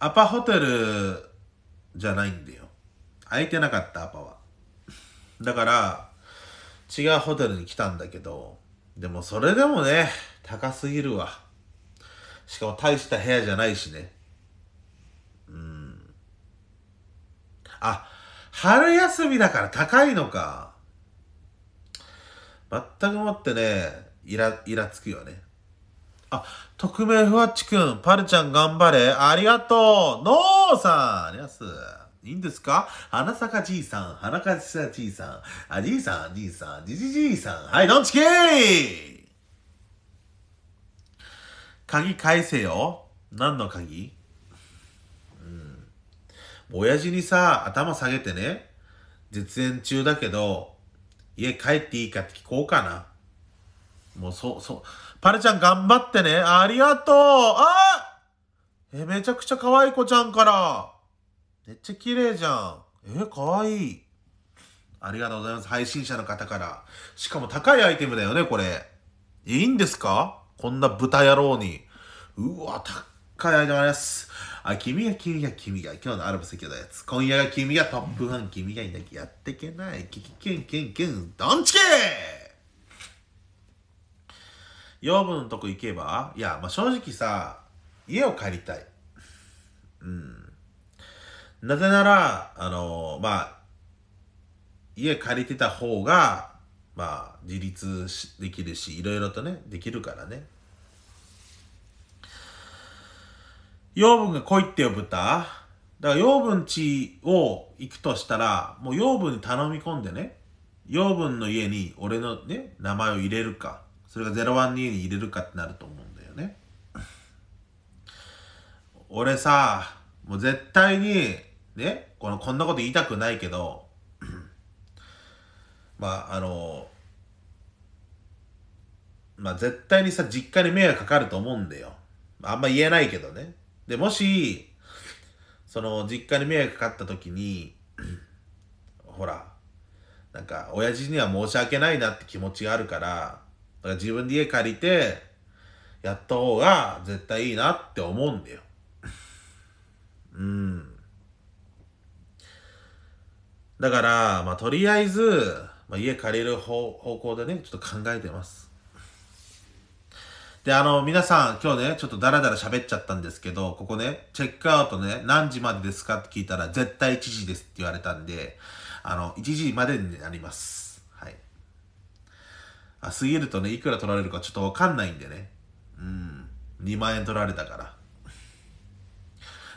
アパホテルじゃないんだよ。空いてなかった、アパは。だから、違うホテルに来たんだけど、でもそれでもね、高すぎるわ。しかも大した部屋じゃないしね。うん。あ、春休みだから高いのか。全くもってね、イラ、イラつくよね。あ、匿名ふわっちくん、パルちゃん頑張れ。ありがとう。ノーさん、ありがとういいんですか花坂じいさん、花かじさじいさん、あ、じいさん、じいさん、じじじいさん。はい、どんちきー鍵返せよ。何の鍵うん。親父にさ、頭下げてね、絶縁中だけど、家帰っていいかって聞こうかな。もう、そう、そう、パルちゃん頑張ってね。ありがとうあえ、めちゃくちゃ可愛い子ちゃんから。めっちゃ綺麗じゃん。え、可愛い。ありがとうございます。配信者の方から。しかも高いアイテムだよね、これ。いいんですかこんな豚野郎に。うわ、高いアイテムあります。あ、君が君が君が、今日のアルバス油のやつ。今夜が君がトップファン、君がいなきゃやってけない。キキキュンキュンキュン、ドンチキー養分のとこ行けばいや、まあ、正直さ、家を借りたい。うん。なぜなら、あのー、まあ、家借りてた方が、まあ、自立できるし、いろいろとね、できるからね。養分が濃いってよ、豚。だから養分地を行くとしたら、もう養分に頼み込んでね、養分の家に俺のね、名前を入れるか。それが012に入れるかってなると思うんだよね。俺さ、もう絶対に、ね、この、こんなこと言いたくないけど、まあ、あの、まあ、絶対にさ、実家に迷惑かかると思うんだよ。あんま言えないけどね。で、もし、その、実家に迷惑かかった時に、ほら、なんか、親父には申し訳ないなって気持ちがあるから、から自分で家借りて、やった方が絶対いいなって思うんだよ。うん。だから、まあ、とりあえず、まあ、家借りる方向でね、ちょっと考えてます。で、あの、皆さん、今日ね、ちょっとダラダラ喋っちゃったんですけど、ここね、チェックアウトね、何時までですかって聞いたら、絶対1時ですって言われたんで、あの、1時までになります。過ぎるとね、いくら取られるかちょっとわかんないんでね。うん。2万円取られたから。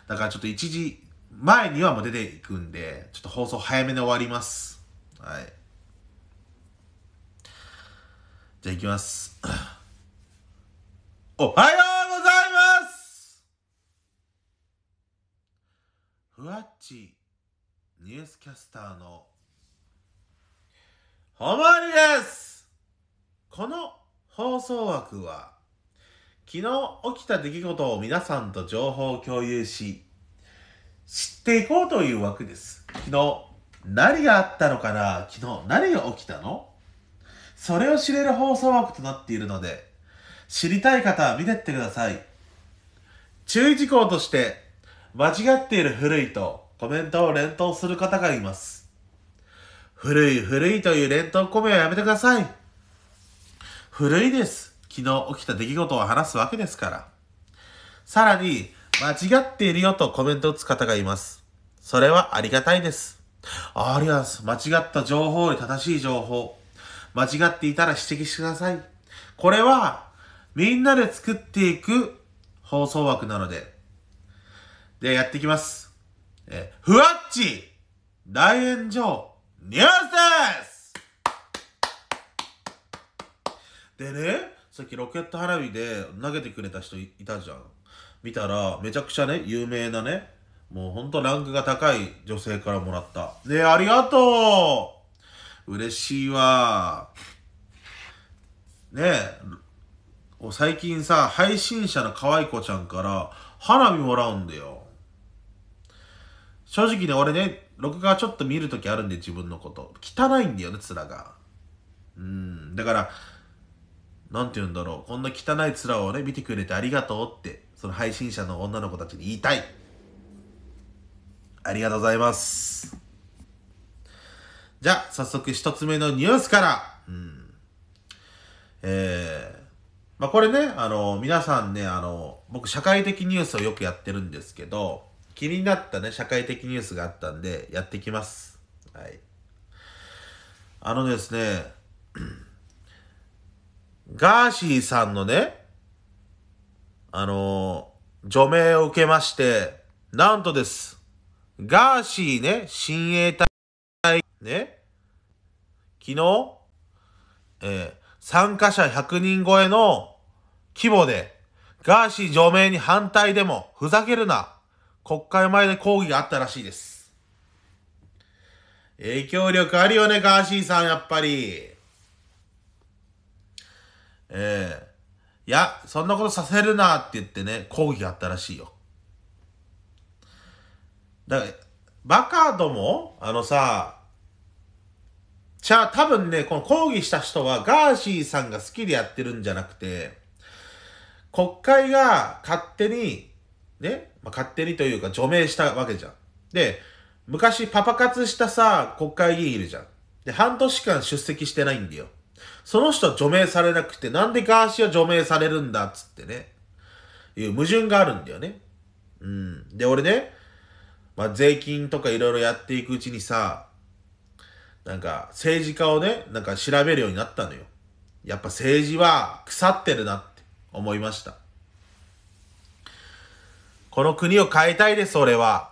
だからちょっと1時前にはもう出ていくんで、ちょっと放送早めに終わります。はい。じゃあ行きます。おはようございますふわっちニュースキャスターのほまりですこの放送枠は昨日起きた出来事を皆さんと情報を共有し知っていこうという枠です昨日何があったのかな昨日何が起きたのそれを知れる放送枠となっているので知りたい方は見てってください注意事項として間違っている古いとコメントを連投する方がいます古い古いという連投コメはやめてください古いです。昨日起きた出来事を話すわけですから。さらに、間違っているよとコメントを打つ方がいます。それはありがたいです。ありがとうございます。間違った情報より正しい情報。間違っていたら指摘してください。これは、みんなで作っていく放送枠なので。で、やっていきます。え、ふわっち大炎上ニュースですでね、さっきロケット花火で投げてくれた人いたじゃん。見たら、めちゃくちゃね、有名なね、もうほんとランクが高い女性からもらった。ねありがとう嬉しいわ。ねえ、最近さ、配信者の可愛い子ちゃんから花火もらうんだよ。正直ね、俺ね、録画ちょっと見るときあるんで、自分のこと。汚いんだよね、面が。うん。だから、なんて言うんだろう、こんな汚い面をね、見てくれてありがとうって、その配信者の女の子たちに言いたい。ありがとうございます。じゃあ、早速一つ目のニュースから。うん。えー、まあ、これね、あの、皆さんね、あの、僕、社会的ニュースをよくやってるんですけど、気になったね、社会的ニュースがあったんで、やってきます。はい。あのですね、ガーシーさんのね、あのー、除名を受けまして、なんとです。ガーシーね、親衛隊、ね、昨日、えー、参加者100人超えの規模で、ガーシー除名に反対でも、ふざけるな、国会前で抗議があったらしいです。影響力あるよね、ガーシーさん、やっぱり。ええいや、そんなことさせるなって言ってね、抗議があったらしいよ。だから、バカども、あのさ、じゃあ多分ね、この抗議した人はガーシーさんが好きでやってるんじゃなくて、国会が勝手に、ね、まあ、勝手にというか除名したわけじゃん。で、昔パパ活したさ、国会議員いるじゃん。で、半年間出席してないんだよ。その人は除名されなくて、なんでガーシーは除名されるんだっつってね、いう矛盾があるんだよね。うん。で、俺ね、まあ、税金とかいろいろやっていくうちにさ、なんか政治家をね、なんか調べるようになったのよ。やっぱ政治は腐ってるなって思いました。この国を変えたいです、俺は。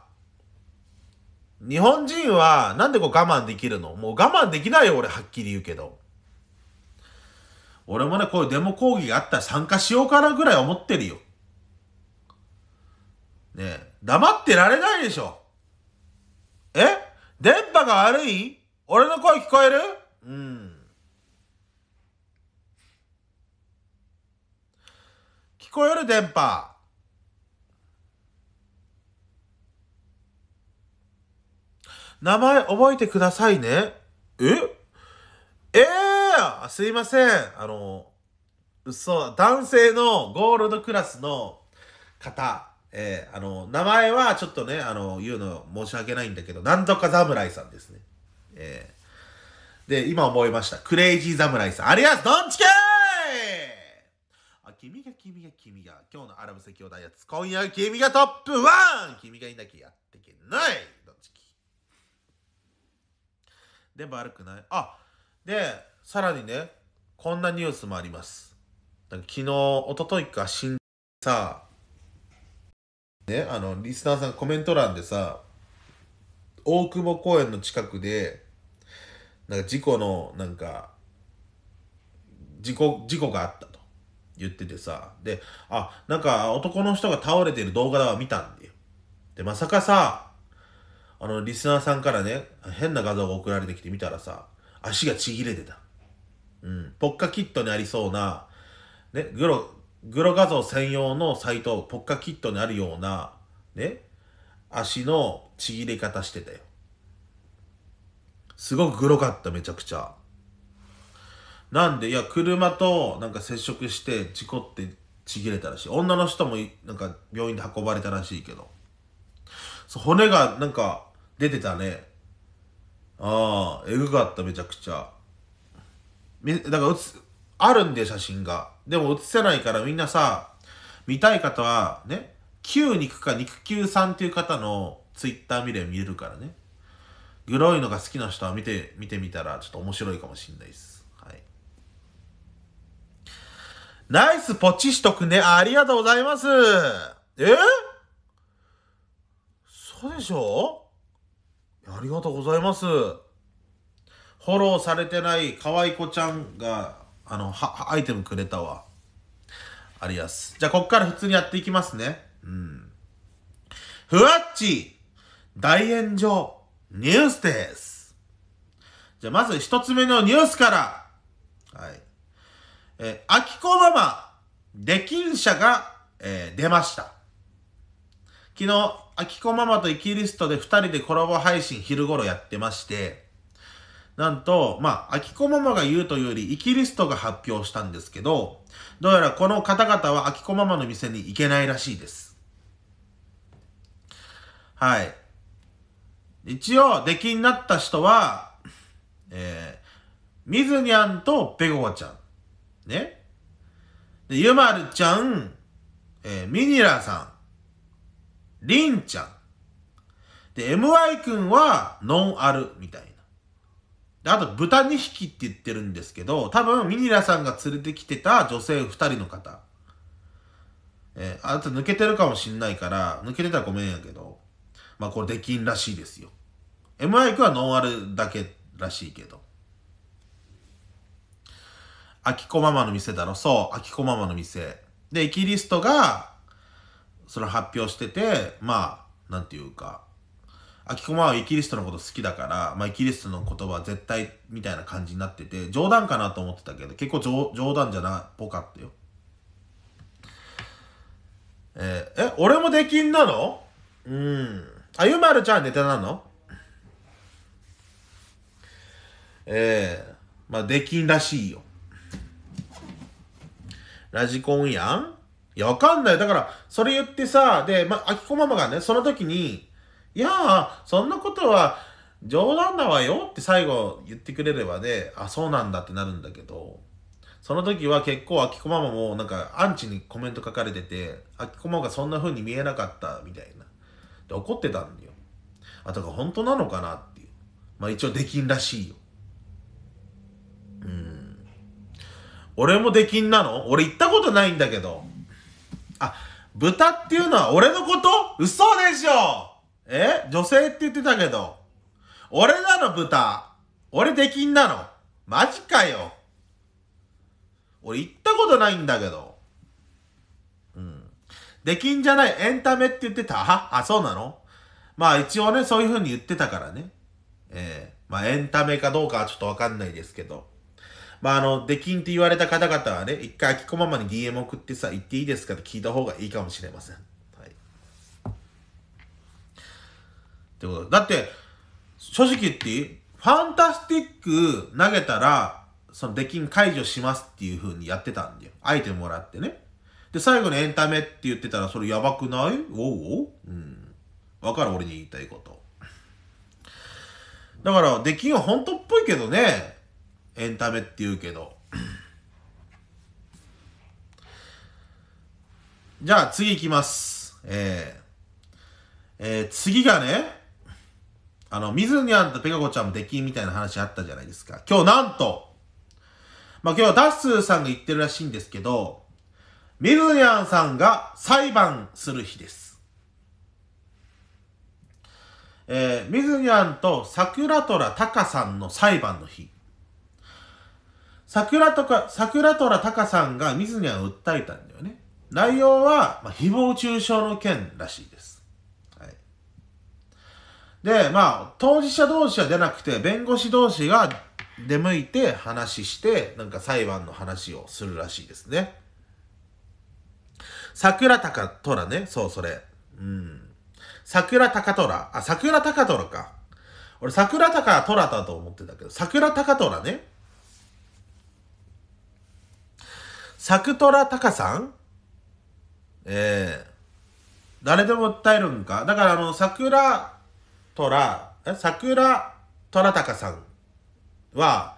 日本人はなんでこう我慢できるのもう我慢できないよ、俺はっきり言うけど。俺もね、こういうデモ講義があったら参加しようかなぐらい思ってるよ。ねえ、黙ってられないでしょ。え電波が悪い俺の声聞こえるうん。聞こえる電波。名前覚えてくださいね。えええー、すいません。あの、そ男性のゴールドクラスの方、えー、あの、名前はちょっとね、あの、言うの申し訳ないんだけど、なんとか侍さんですね。えー、で、今思いました。クレイジー侍さん。ありがとうどんちけあ、君が君が君が、今日のアラブ世兄大やつ、今夜君がトップ 1! 君がいなきゃやってけないどっちき。でも悪くないあ、で、さらにね、こんなニュースもあります。昨日、おとといか、新、さ、ね、あの、リスナーさんコメント欄でさ、大久保公園の近くで、なんか事故の、なんか、事故、事故があったと言っててさ、で、あ、なんか男の人が倒れてる動画だわ見たんだよ。で、まさかさ、あの、リスナーさんからね、変な画像が送られてきて見たらさ、足がちぎれてた。うん。ポッカキットにありそうな、ね、グロ、グロ画像専用のサイト、ポッカキットにあるような、ね、足のちぎれ方してたよ。すごくグロかった、めちゃくちゃ。なんで、いや、車となんか接触して事故ってちぎれたらしい。女の人もなんか病院で運ばれたらしいけど。そう骨がなんか出てたね。ああえぐかっためちゃくちゃみ、だから写あるんで写真がでも写せないからみんなさ見たい方はね旧肉か肉球さんっていう方のツイッター見れば見れるからねグロいのが好きな人は見て見てみたらちょっと面白いかもしんないですはいナイスポチしとくねありがとうございますえそうでしょありがとうございます。フォローされてない可愛い子ちゃんが、あの、は、アイテムくれたわ。ありやす。じゃあ、こっから普通にやっていきますね。うん。ふわっち大炎上ニュースです。じゃあ、まず一つ目のニュースから。はい。えあきこママ、出禁者が、えー、出ました。昨日、あきこママとイキリストで二人でコラボ配信昼頃やってまして、なんと、まあ、アキコママが言うというより、イキリストが発表したんですけど、どうやらこの方々はアキコママの店に行けないらしいです。はい。一応、出来になった人は、えー、みずにゃんとペゴちゃん。ね。で、ゆまるちゃん、えー、ミニラさん。りんちゃん。で、MY 君はノンアルみたいな。で、あと豚2匹って言ってるんですけど、多分ミニラさんが連れてきてた女性2人の方。えー、あと抜けてるかもしんないから、抜けてたらごめんやけど、まあこれできんらしいですよ。m く君はノンアルだけらしいけど。あきこママの店だろそう、あきこママの店。で、エキリストが、それ発表してて、まあ、なんていうか、アキコマはイキリストのこと好きだから、まあ、イキリストの言葉は絶対みたいな感じになってて、冗談かなと思ってたけど、結構冗談じゃな、ぽかったよ。えー、え、俺もきんなのうん。あゆまるちゃんネタなのええー、まあ、きんらしいよ。ラジコンやんいや、わかんない。だから、それ言ってさ、で、ま、あきこママがね、その時に、いやあ、そんなことは冗談だわよって最後言ってくれればね、あ、そうなんだってなるんだけど、その時は結構あきこママもなんかアンチにコメント書かれてて、あきこママがそんな風に見えなかったみたいな。で、怒ってたんだよ。あ、だから本当なのかなっていう。まあ一応できんらしいよ。うん。俺もできんなの俺行ったことないんだけど。あ、豚っていうのは俺のこと嘘でしょえ女性って言ってたけど。俺なの豚。俺出禁なの。マジかよ。俺行ったことないんだけど。うん。出禁じゃないエンタメって言ってたあ、そうなのまあ一応ね、そういう風に言ってたからね。ええー、まあエンタメかどうかはちょっとわかんないですけど。まあ、あの、できんって言われた方々はね、一回、あきこママに DM 送ってさ、言っていいですかって聞いた方がいいかもしれません。はい。ってことだって、正直言っていいファンタスティック投げたら、そのデッ解除しますっていう風にやってたんだよ。アイテムもらってね。で、最後にエンタメって言ってたら、それやばくないおううん。わかる、俺に言いたいこと。だから、出禁は本当っぽいけどね、エンタメって言うけど。じゃあ次行きます。えー、えー、次がね、あの、水にゃんとペカ子ちゃんも出禁みたいな話あったじゃないですか。今日なんと、まあ、今日ダッスーさんが言ってるらしいんですけど、ミルニャンさんが裁判する日です。えー、ミズニャンと桜虎カさんの裁判の日。桜とか、桜虎隆さんが水には訴えたんだよね。内容は、まあ、誹謗中傷の件らしいです。はい。で、まあ、当事者同士は出なくて、弁護士同士が出向いて話して、なんか裁判の話をするらしいですね。桜高虎ね、そう、それ。うん。桜高虎。あ、桜高虎か。俺、桜高虎だと思ってたけど、桜高虎ね。サクトラタカさんええー、誰でも訴えるんかだからあの、桜トラ、え桜トラタカさんは、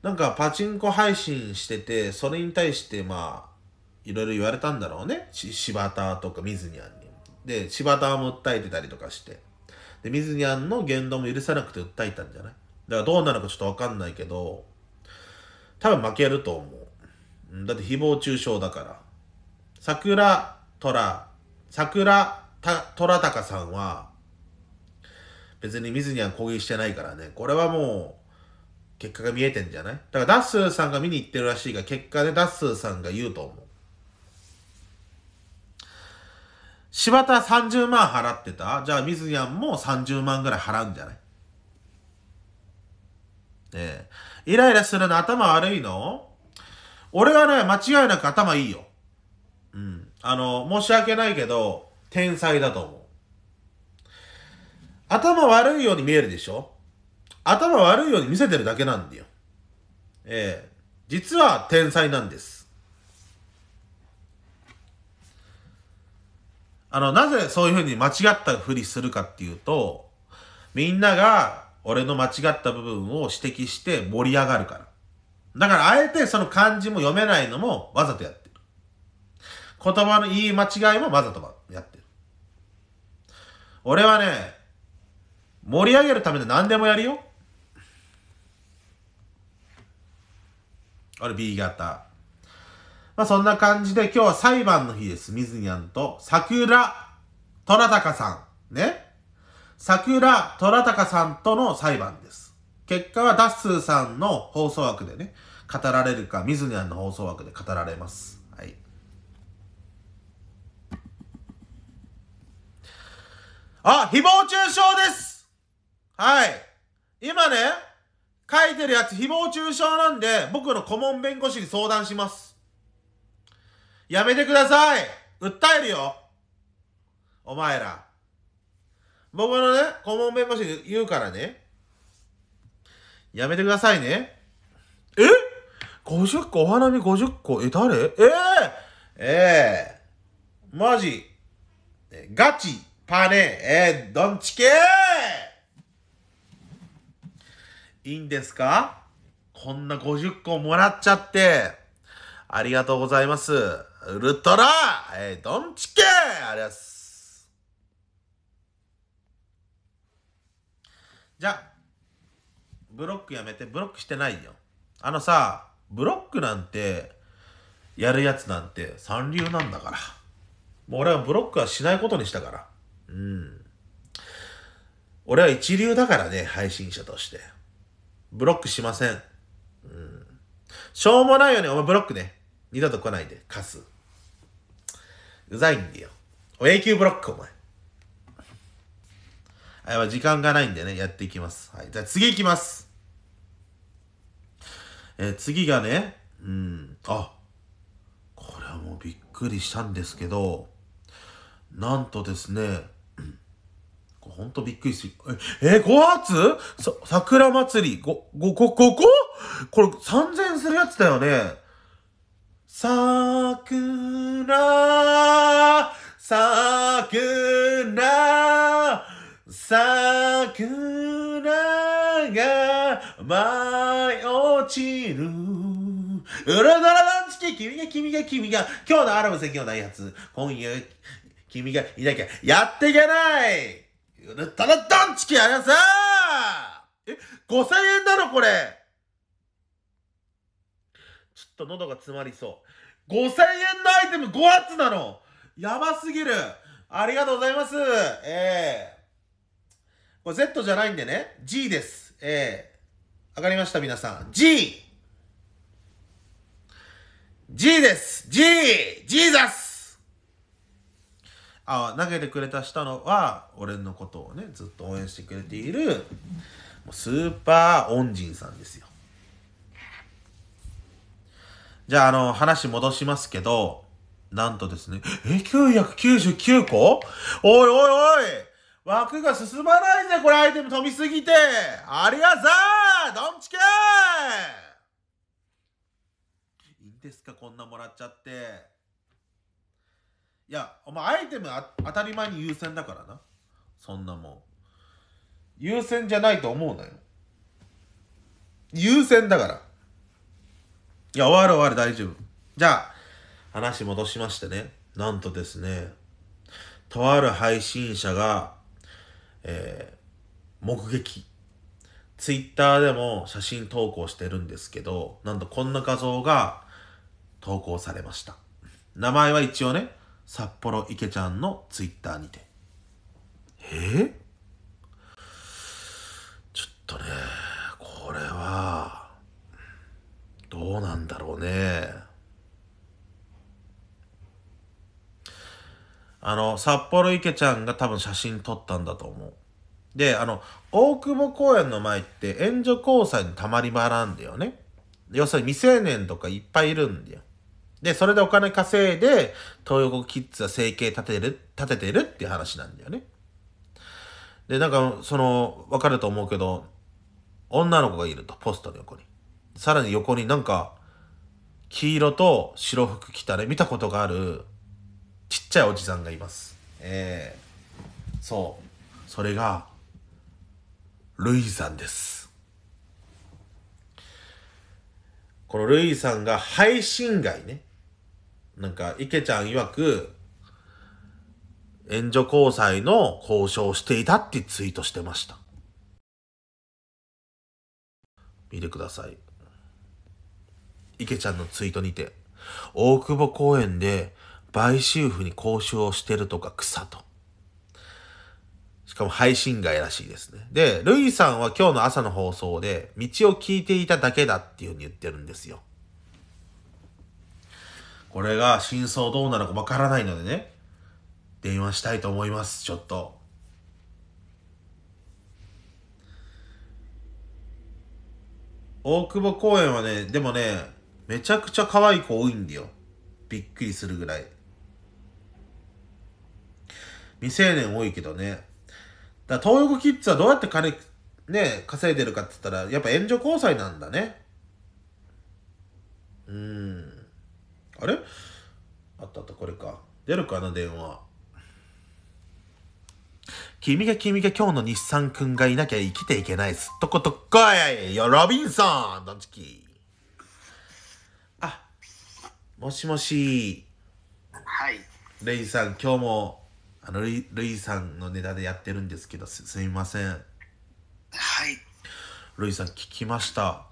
なんかパチンコ配信してて、それに対してまあ、いろいろ言われたんだろうね。柴田とか水にゃんに。で、柴田も訴えてたりとかして。で、水にゃんの言動も許さなくて訴えたんじゃないだからどうなるかちょっとわかんないけど、多分負けると思う。だって誹謗中傷だから。桜虎、桜虎高さんは、別に水には攻撃してないからね。これはもう、結果が見えてんじゃないだからダッスーさんが見に行ってるらしいが、結果でダッスーさんが言うと思う。柴田30万払ってたじゃあ水にゃんも30万ぐらい払うんじゃないねえ。イライラするの頭悪いの俺はね、間違いなく頭いいよ。うん。あの、申し訳ないけど、天才だと思う。頭悪いように見えるでしょ頭悪いように見せてるだけなんだよ。ええ実は天才なんです。あの、なぜそういうふうに間違ったふりするかっていうと、みんなが俺の間違った部分を指摘して盛り上がるから。だからあえてその漢字も読めないのもわざとやってる。言葉の言い間違いもわざとやってる。俺はね、盛り上げるためで何でもやるよ。俺 B 型。まあそんな感じで今日は裁判の日です。水にゃんと桜虎高さん。ね。桜虎高さんとの裁判です。結果はダッスーさんの放送枠でね、語られるか、ミズニャンの放送枠で語られます。はい。あ、誹謗中傷ですはい。今ね、書いてるやつ誹謗中傷なんで、僕の顧問弁護士に相談します。やめてください訴えるよお前ら。僕のね、顧問弁護士に言うからね、やめてくださいね。え ?50 個、お花見50個、え、誰えー、えー、マジ、えガチ、パネ、えー、どんちけいいんですかこんな50個もらっちゃって、ありがとうございます。ウルトラ、えー、どんちけありがとうございます。じゃあ、ブロックやめて、ブロックしてないよ。あのさ、ブロックなんて、やるやつなんて三流なんだから。もう俺はブロックはしないことにしたから。うん。俺は一流だからね、配信者として。ブロックしません。うん。しょうもないよね、お前ブロックね。二度と来ないで、貸す。うざいんだよ。永久ブロック、お前。はい、時間がないんでね、やっていきます。はい。じゃあ次いきます。えー、次がね、うん、あ、これはもうびっくりしたんですけど、なんとですね、ほんとびっくりする。え、えー、5月さ、桜祭り、ご、ご、ご、こ個これ3000するやつだよね。ささく桜、ー、桜が舞い落ちる。うるだらだんちき、君が君が君が、今日のアラブ紀の大発、今夜、君がいなきゃ、やっていけないうるだらだんちき、あれさえ、5000円だろ、これちょっと喉が詰まりそう。5000円のアイテム5発なのやばすぎるありがとうございますええーこれ Z じゃないんでね、G です。えー、わかりました皆さん。G! G です !G! ジーザスあ、投げてくれた人のは、俺のことをね、ずっと応援してくれている、スーパー恩人さんですよ。じゃあ、あの、話戻しますけど、なんとですね、え、999個おいおいおい枠が進まないぜ、これアイテム飛びすぎて。ありがざーどんちけいいんですか、こんなもらっちゃって。いや、お前アイテム当たり前に優先だからな。そんなもん。優先じゃないと思うなよ。優先だから。いや、終わる終わる大丈夫。じゃあ、話戻しましてね。なんとですね、とある配信者がえー、目撃。ツイッターでも写真投稿してるんですけど、なんとこんな画像が投稿されました。名前は一応ね、札幌池ちゃんのツイッターにて。えー、ちょっとね、これは、どうなんだろうね。あの、札幌池ちゃんが多分写真撮ったんだと思う。で、あの、大久保公園の前って援助交際にたまり場なんだよね。要するに未成年とかいっぱいいるんだよ。で、それでお金稼いで、東横キッズは生計立てる、立ててるっていう話なんだよね。で、なんか、その、わかると思うけど、女の子がいると、ポストの横に。さらに横になんか、黄色と白服着たね、見たことがあるちっちゃいおじさんがいます。えー、そう。それが、ルイさんです。このルイさんが配信外ね。なんか、池ちゃん曰く、援助交際の交渉をしていたってツイートしてました。見てください。池ちゃんのツイートにて、大久保公園で買収婦に交渉してるとか草と。しかも配信外らしいですね。で、ルイさんは今日の朝の放送で、道を聞いていただけだっていうふうに言ってるんですよ。これが真相どうなのかわからないのでね、電話したいと思います、ちょっと。大久保公園はね、でもね、めちゃくちゃ可愛い子多いんだよ。びっくりするぐらい。未成年多いけどね。だ東横キッズはどうやって金、ね、稼いでるかって言ったら、やっぱ援助交際なんだね。うん。あれあったあった、これか。出るかな、電話。君が君が今日の日産くんがいなきゃ生きていけないす。とことかいよ、ロビンソンどっちき。あ、もしもし。はい。レイさん、今日もあのルイさんのネタでやってるんですけどすすみませんはいルイさん聞きました、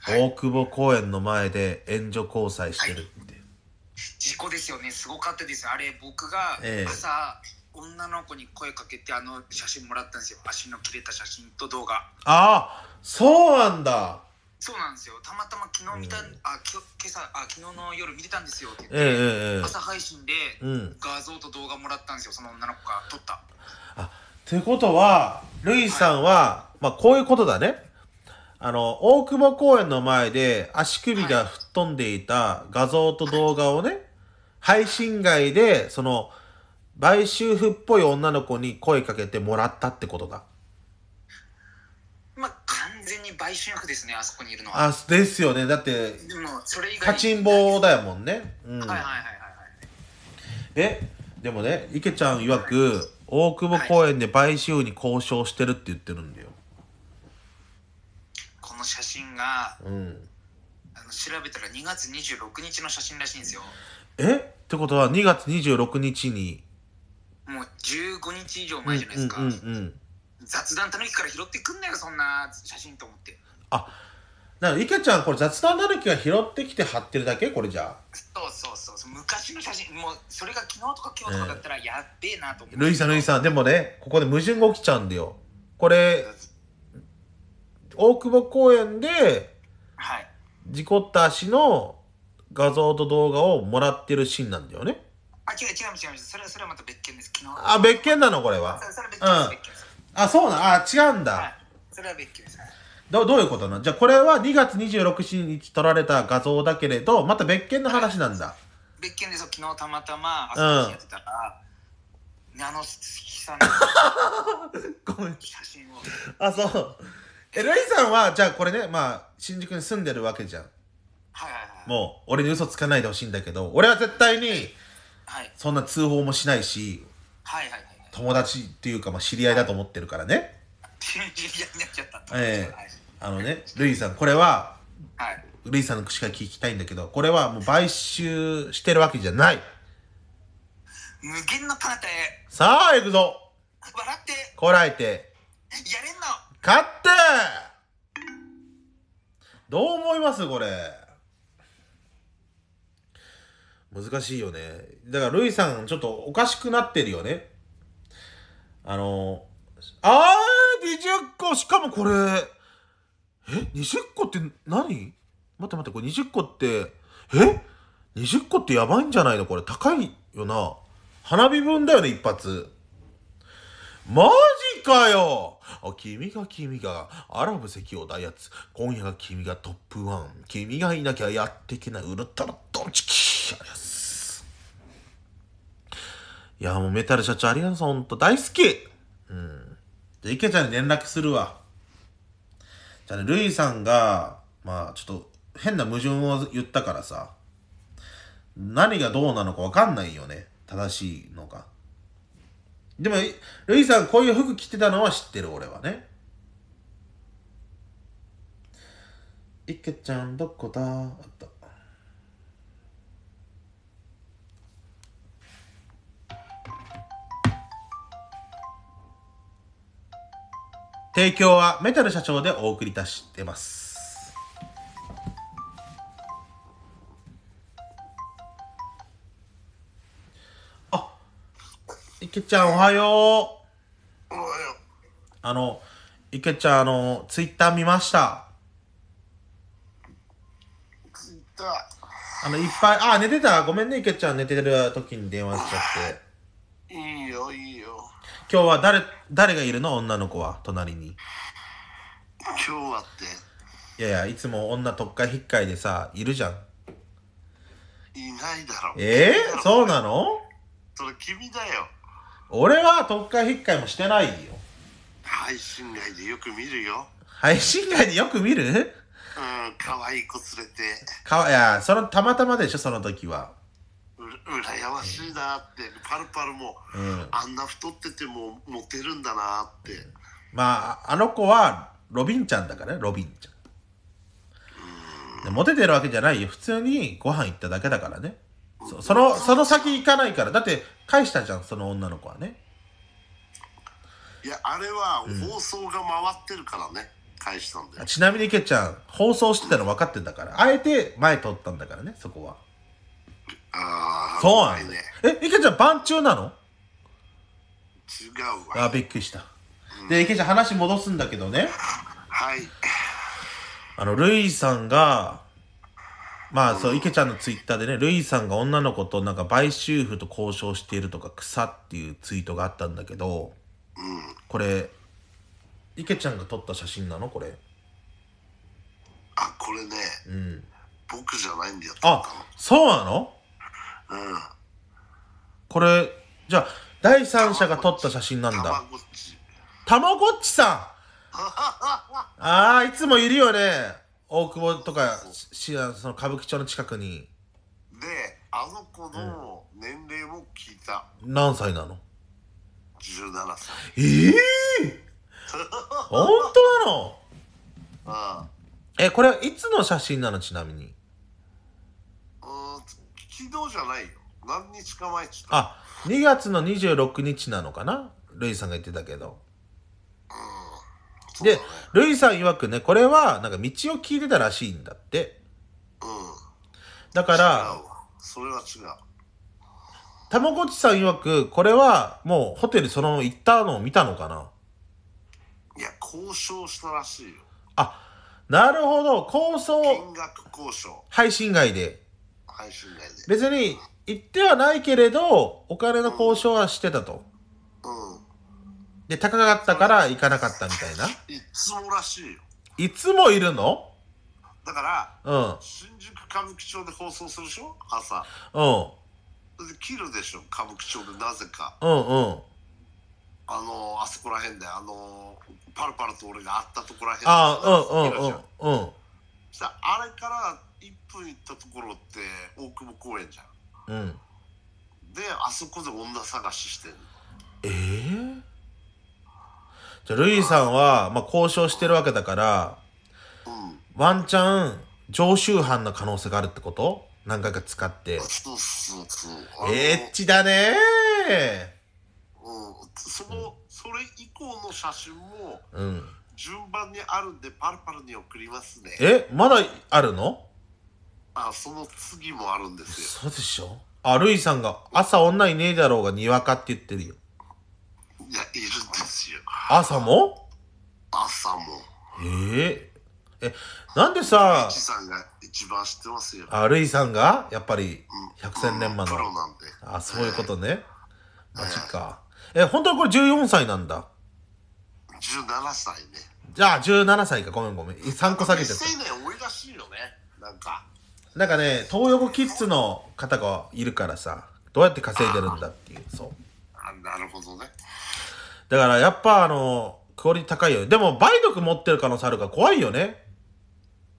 はい、大久保公園の前で援助交際してるって、はい、事故ですよねすごかったですあれ僕が朝、え女の子に声かけてあの写真もらったんですよ足の切れた写真と動画ああそうなんだそうなんですよたまたま昨日見た、うん、あき今朝あ昨日の夜見てたんですよって言って、朝配信で画像と動画もらったんですよその女の子が撮った。あということはルイさんは、はい、まあ、こういうことだねあの大久保公園の前で足首が吹っ飛んでいた画像と動画をね、はい、配信外でその買収婦っぽい女の子に声かけてもらったってことか。まあ全に売春婦ですねあそこにいるのはあですよねだってでもそれ以外立ちんぼだよもんね、はいはいはいはいえでもね池ちゃん曰く大久保公園で買収に交渉してるって言ってるんだよ、この写真が、うん、あの調べたら2月26日の写真らしいんですよえってことは2月26日にもう15日以上前じゃないですか、うんうんうんうん雑談たぬきから拾ってくんなよそんな写真と思ってあなの池ちゃんこれ雑談たぬきが拾ってきて貼ってるだけこれじゃそうそうそうそう昔の写真もうそれが昨日とか今日とかだったらやっべえなと思って、ルイさんルイさんでもねここで矛盾が起きちゃうんだよこれ大久保公園で事故った足の画像と動画をもらってるシーンなんだよね、あ違う違う違うそれはそれはまた別件です昨日あ別件なのこれはそれそれ別件です、うん、別件ですあ、そうなんあ、違うんだ。それは別件。です。どどういうことなのじゃあこれは2月26日撮られた画像だけれど、また別件の話なんだ。別件ですよ、昨日たまたま朝やってたら、うん、あのさん ごめん。写真を。あ、そう。え、レイさんは、じゃあこれね、まあ、新宿に住んでるわけじゃん。はいはいはい。もう、俺に嘘つかないでほしいんだけど、俺は絶対に、はい、そんな通報もしないし、はいはい。友達っていうか、まあ、知り合いだと思ってるからね。知り合いになっちゃった。ええー、あのね、ルイさん、これは、はい、ルイさんの口から聞きたいんだけど、これはもう買収してるわけじゃない。無限の彼方へ。さあ、行くぞ。笑って。こらえて。やれんの。勝ってどう思いますこれ。難しいよね。だから、ルイさん、ちょっとおかしくなってるよね。あのあー、20個しかもこれ、え ?20 個って何待って待って、これ20個って、え ?20 個ってやばいんじゃないのこれ高いよな。花火分だよね、一発。マジかよ君が君が、アラブ赤をだやつ。今夜が君がトップワン。君がいなきゃやっていけないウルトラドンチキ。ありがとういや、もうメタル社長ありがとう、ほんと。大好きうん。じゃあ、池ちゃんに連絡するわ。じゃあね、ルイさんが、まあ、ちょっと、変な矛盾を言ったからさ、何がどうなのかわかんないよね。正しいのか。でも、ルイさんこういう服着てたのは知ってる、俺はね。池ちゃん、どこだあった。提供はメタル社長でお送りいたしてます。いけちゃんおはよう。おはよう。あの、いけちゃん、あの、ツイッター見ました。ツイッター。あの、いっぱい、あ、寝てた。ごめんね、いけちゃん。寝てる時に電話しちゃって。いいよ、いいよ。今日は誰誰がいるの女の子は隣に今日はっていやいやいつも女特会引っかいでさいるじゃんいないだろええー、そうなのそれ君だよ俺は特会引っかいもしてないよ配信外でよく見るよ配信外でよく見るうん可愛い子連れてかわいやそのたまたまでしょその時は羨ましいなってパルパルも、うん、あんな太っててもモテるんだなってまああの子はロビンちゃんだからねロビンちゃんでモテてるわけじゃないよ普通にご飯行っただけだからねそそのその先行かないからだって返したじゃんその女の子はねいやあれは放送が回ってるからね、うん、返したんだよちなみにけちゃん放送してたの分かってんだからあえて前通ったんだからねそこはああ、そうなんね。え、池ちゃん、晩中なの違うわ。あ、びっくりした。うん、で、池ちゃん、話戻すんだけどね。はい。あの、ルイさんが、まあ、そう、池ちゃんのツイッターでね、ルイさんが女の子となんか買収婦と交渉しているとか、草っていうツイートがあったんだけど、うん、これ、池ちゃんが撮った写真なのこれ。あ、これね、うん、僕じゃないんだよ。あ、そうなのこれ、じゃあ、第三者が撮った写真なんだ。たまごっち。さんああ、いつもいるよね。大久保とか、しその歌舞伎町の近くに。で、あの子の年齢を聞いた。何歳なの ?17 歳。ええー、本当なのああえ、これはいつの写真なのちなみに。うん昨日じゃないよ何日か前っつったあ2月の26日なのかなルイさんが言ってたけどうん、でルイさん曰くねこれはなんか道を聞いてたらしいんだってうんだからそれは違うたまごっちさん曰くこれはもうホテルそのまま行ったのを見たのかないや交渉したらしいよあなるほど、構想。金額交渉。配信外で。配信外で。別に言ってはないけれど、お金の交渉はしてたと。うん。で、高かったから行かなかったみたいな。いつもらしいよ。いつもいるのだから、うん。新宿歌舞伎町で放送するでしょ朝。うん。で切るでしょ歌舞伎町でなぜか。うんうん。あのあそこら辺で、あのパルパルと俺が会ったとこら辺でああ、うんうんうんうん。そしたらあれから一分行ったところって大久保公園じゃんうんであそこで女探ししてんのええー、じゃあルイさんは、まあ、交渉してるわけだから、うん、ワンチャン常習犯の可能性があるってこと何回か使ってそうそうそうエッチだねうんその、それ以降の写真も、うん、順番にあるんでパルパルに送りますねえまだあるのあその次もあるんですよそうでしょあるいさんが「朝女いねえだろうがにわか」って言ってるよいやいるんですよ朝も朝もえええなんでささんが一番知ってますよあるいさんがやっぱり百戦錬磨の、うんうん、プロなんであそういうことね、えー、マジかえ本当にこれ14歳なんだ17歳ねじゃあ17歳かごめんごめん3個下げてる0 0 0年多いらしいよねなんかなんかね、東横キッズの方がいるからさ、どうやって稼いでるんだっていう、そう。あなるほどね。だからやっぱあの、クオリティ高いよ。でも梅毒持ってる可能性あるから怖いよね。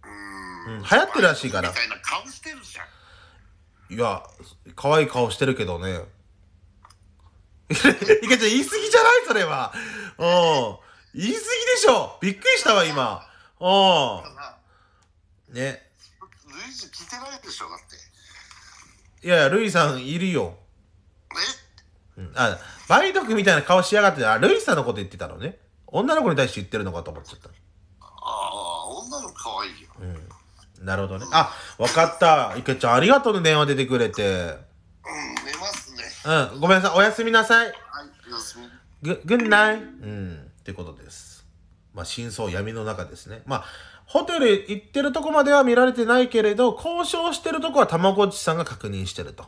うん。流行ってるらしいから。みたいな顔してるじゃん。いや、可愛い顔してるけどね。いけちゃん言い過ぎじゃないそれは。うん。言い過ぎでしょびっくりしたわ、今。うん。ね。イジ聞いてないでしょだっていやいやルイさんいるよえ、うん、あバイみたいな顔しやがってあルイさんのこと言ってたのね女の子に対して言ってるのかと思っちゃったああ女の子可愛いよ、うん、なるほどね、うん、あ分かったいけちゃんありがとうね電話出てくれてうん寝ますねうんごめんなさいおやすみなさいはいおやすみぐぐんないうんってことですまあ真相闇の中ですねまあホテル行ってるとこまでは見られてないけれど、交渉してるとこはたまごっちさんが確認してると。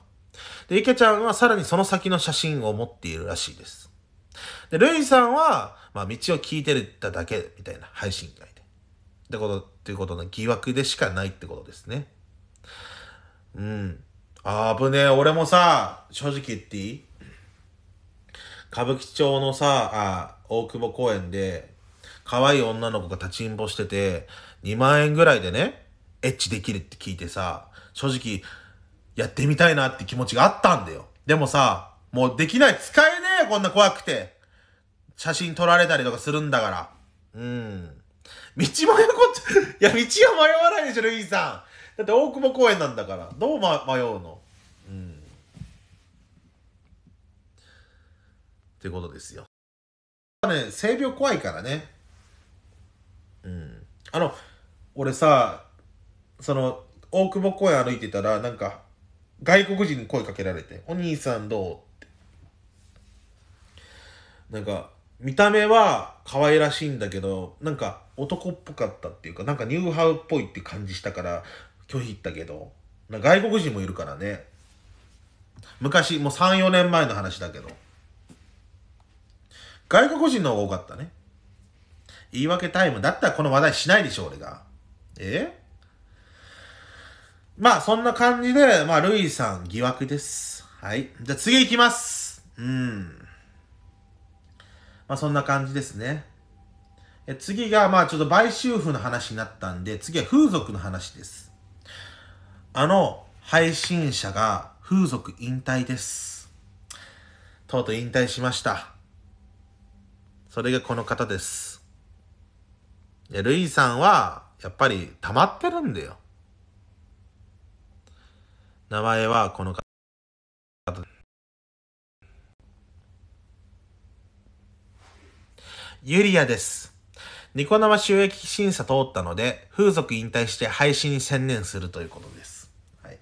で、池ちゃんはさらにその先の写真を持っているらしいです。で、ルイさんは、まあ、道を聞いてただけ、みたいな配信外で。ってこと、っていうことの疑惑でしかないってことですね。うん。あぶねえ、俺もさ、正直言っていい歌舞伎町のさ、あ、大久保公園で、可愛い女の子が立ちんぼしてて、2万円ぐらいでね、エッチできるって聞いてさ、正直、やってみたいなって気持ちがあったんだよ。でもさ、もうできない。使えねえよ、こんな怖くて。写真撮られたりとかするんだから。うん。道迷うこと、いや、道は迷わないでしょ、ルイさん。だって大久保公園なんだから。どう、ま、迷うのうん。ってことですよ。ね、性病怖いからね。うん。あの、俺さ、その、大久保公園歩いてたら、なんか、外国人に声かけられて、お兄さんどうって。なんか、見た目は可愛らしいんだけど、なんか男っぽかったっていうか、なんかニューハウっぽいって感じしたから、拒否ったけど、外国人もいるからね。昔、もう3、4年前の話だけど。外国人の方が多かったね。言い訳タイムだったらこの話題しないでしょ、俺が。えまあ、そんな感じで、まあ、ルイさん疑惑です。はい。じゃあ次行きます。うん。まあ、そんな感じですね。え次が、まあ、ちょっと買収婦の話になったんで、次は風俗の話です。あの、配信者が風俗引退です。とうとう引退しました。それがこの方です。で、ルイさんは、やっぱり溜まってるんだよ。名前はこの方。ユリアです。ニコ生収益審査通ったので、風俗引退して配信に専念するということです。はい。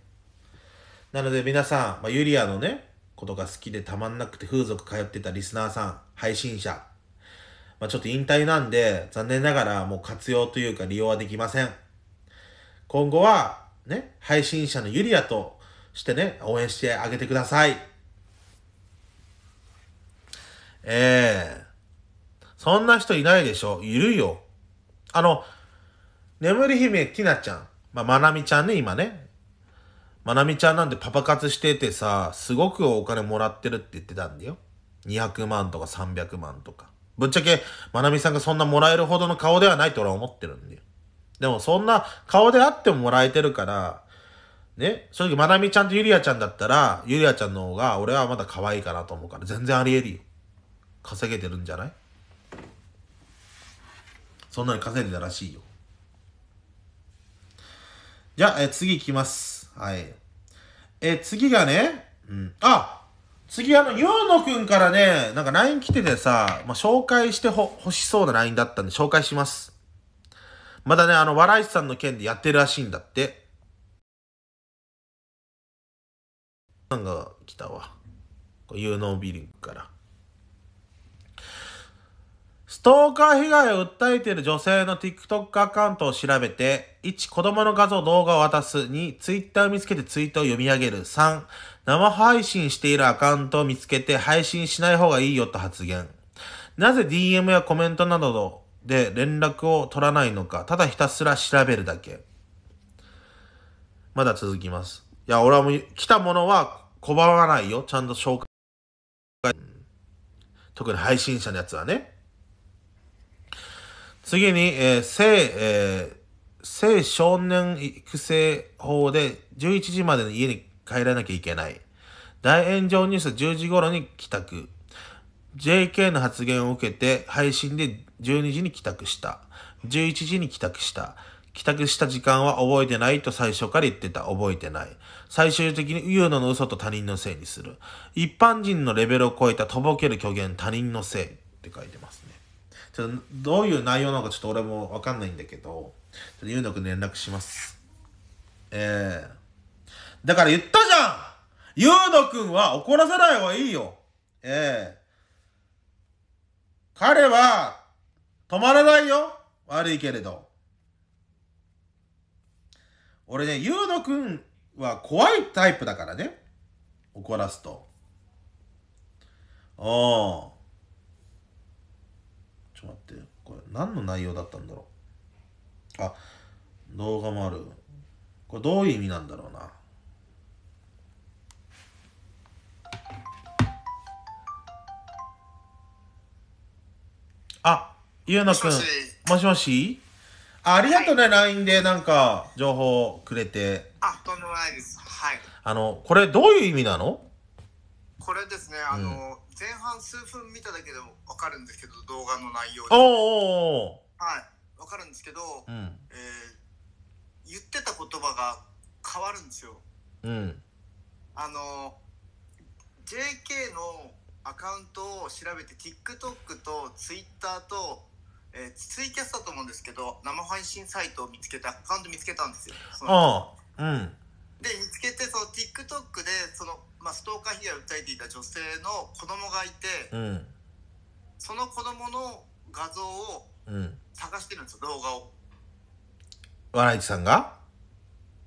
なので皆さん、まあ、ユリアのね、ことが好きでたまんなくて風俗通ってたリスナーさん、配信者、まあ、ちょっと引退なんで、残念ながらもう活用というか利用はできません。今後は、ね、配信者のユリアとしてね、応援してあげてください。ええー、そんな人いないでしょいるよ。あの、眠り姫ティナちゃん。まあ、まなみちゃんね、今ね。まなみちゃんなんてパパ活しててさ、すごくお金もらってるって言ってたんだよ。200万とか300万とか。ぶっちゃけ、まなみさんがそんなもらえるほどの顔ではないと俺は思ってるんで。でもそんな顔であってももらえてるから、ね、正直まなみちゃんとゆりあちゃんだったら、ゆりあちゃんの方が俺はまだ可愛いかなと思うから、全然あり得るよ。稼げてるんじゃないそんなに稼いでたらしいよ。じゃあ、え次いきます。はい。え次がね、うん。あ次、あの、ゆうのくんからね、なんか LINE 来ててさ、まあ、紹介してほ、欲しそうな LINE だったんで紹介します。まだね、あの、笑いさんの件でやってるらしいんだって。なんか来たわ。有能ビリングから。ストーカー被害を訴えている女性の TikTok アカウントを調べて、1、子供の画像動画を渡す。2、Twitter を見つけてツイートを読み上げる。3、生配信しているアカウントを見つけて配信しない方がいいよと発言。なぜ DM やコメントなどで連絡を取らないのか、ただひたすら調べるだけ。まだ続きます。いや、俺はもう来たものは拒まないよ。ちゃんと紹介。特に配信者のやつはね。次に、えー、性、えー、性少年育成法で11時までの家に帰らなきゃいけない。大炎上ニュース10時頃に帰宅。JK の発言を受けて配信で12時に帰宅した。11時に帰宅した。帰宅した時間は覚えてないと最初から言ってた。覚えてない。最終的に言うのの嘘と他人のせいにする。一般人のレベルを超えたとぼける虚言他人のせいって書いてますね。ちょっとどういう内容なのかちょっと俺もわかんないんだけど、ちょっとゆうのくん連絡します。えーだから言ったじゃんゆうのくんは怒らせない方がいいよ。ええー、彼は止まらないよ。悪いけれど。俺ね、ゆうのくんは怖いタイプだからね。怒らすと。ああ。ちょっと待って。これ何の内容だったんだろう。あ、動画もある。これどういう意味なんだろうな。あ、ゆうなくん。もしもしありがとうね、はい、LINE でなんか情報くれて。あ、とんでもないです。はい。あの、これどういう意味なのこれですね、あの、うん、前半数分見ただけでもわかるんですけど、動画の内容で。おおはい、わかるんですけど、うん、えー、言ってた言葉が変わるんですよ。うん。あの、JK のアカウントを調べて TikTok と Twitter と、えー、ツイキャスだと思うんですけど生配信サイトを見つけてアカウント見つけたんですよ。あうん、で見つけてその TikTok でその、まあ、ストーカー被害を訴えていた女性の子供がいて、うん、その子供の画像を探してるんですよ、動画を。笑いさんが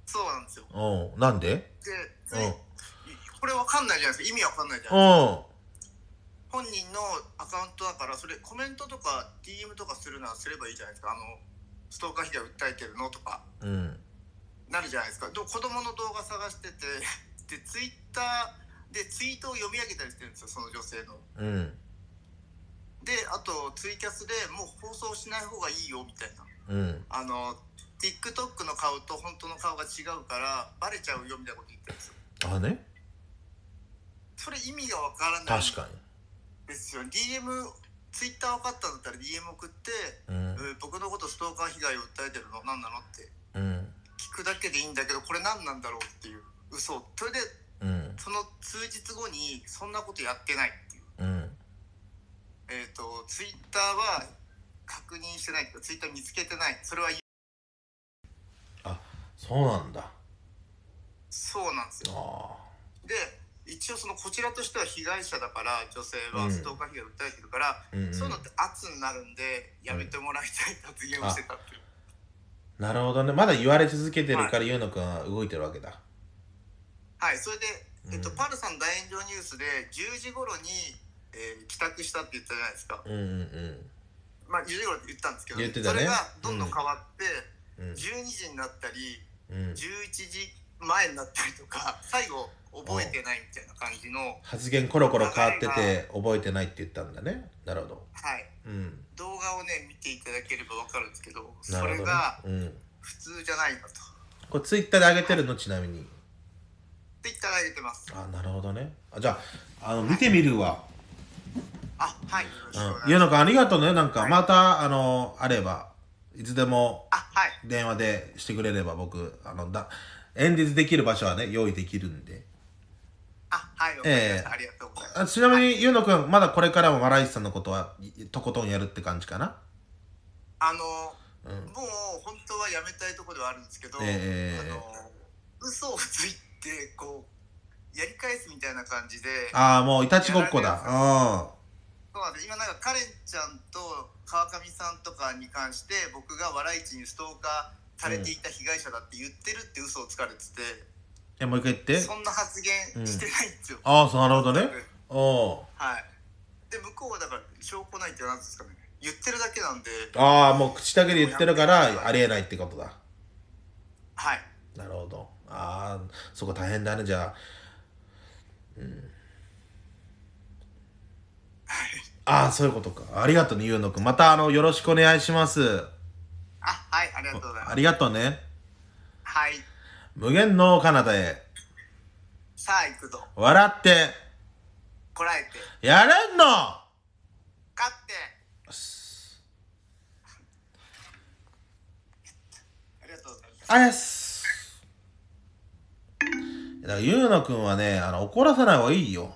そうなんですよ。おなんでで、うこれわかんないじゃないですか意味わかんないじゃないですか。本人のアカウントだからそれコメントとか DM とかするならすればいいじゃないですかあのストーカー被害訴えてるのとか、うん、なるじゃないですか子供の動画探してて でツイッターでツイートを読み上げたりしてるんですよその女性の。うん、であとツイキャスでもう放送しない方がいいよみたいな。うん、あの TikTok の顔と本当の顔が違うからバレちゃうよみたいなこと言ってるんですよ。あねそれ意味がわからない確かにすよ DM ツイッター分かったんだったら DM 送って、うん、僕のことストーカー被害を訴えてるの何なのって、うん、聞くだけでいいんだけどこれ何なんだろうっていう嘘それで、うん、その数日後にそんなことやってないっていう、うん、えっ、ー、とツイッターは確認してないけどツイッター見つけてないそれはあそうなんだそうなんですよで一応そのこちらとしては被害者だから女性はストーカー被害を訴えてるから、うん、そういうのって圧になるんでやめてもらいたい発言をしてたっていう、うん、なるほどねまだ言われ続けてるから優乃、はい、君は動いてるわけだはいそれで、えっと、パルさん大炎上ニュースで10時頃に、えー、帰宅したって言ったじゃないですかうんうんうんまあ10時頃って言ったんですけど、ねね、それがどんどん変わって、うん、12時になったり、うん、11時前になったりとか最後覚えてないみたいな感じの発言コロコロ変わってて覚えてないって言ったんだねなるほどはい、うん、動画をね見ていただければ分かるんですけどそれが普通じゃないのと、うん、これツイッターで上げてるのちなみにツイッターで上げてますあなるほどねあじゃあの見てみるわ、あはい、うん、いやなんかありがとうねなんか、はい、またあのあればいつでも電話でしてくれれば僕あのだ演説できる場所はね、用意できるんで。あ、はい、えー、ありがとうございます。ちなみに、ゆうのくん、まだこれからも笑いさんのことは、とことんやるって感じかなあの、うん、もう本当はやめたいところではあるんですけど、えー、あの嘘をついて、こう、やり返すみたいな感じで。ああ、もういたちごっこだ。うん。そうです今なんかカレンちゃんと川上さんとかに関して僕が笑い市にストーカーされていた被害者だって言ってるって嘘をつかれてて、えもう一回言ってそんな発言してないんですよ、ああそうなるほどねおはいで向こうはだから証拠ないってなんですかね言ってるだけなんでああもう口だけで言ってるからありえないってことだはいなるほどああそこ大変だねじゃあうんはいああそういうことかありがとうねゆうのくんまたあのよろしくお願いしますあ、はい、ありがとうございます。ありがとうね。はい。無限の彼方へ。さあ行くぞ。笑って。こらえて。やれんの勝って。ありがとうございます。あやす。だから、ゆうのくんはね、あの、怒らせない方がいいよ。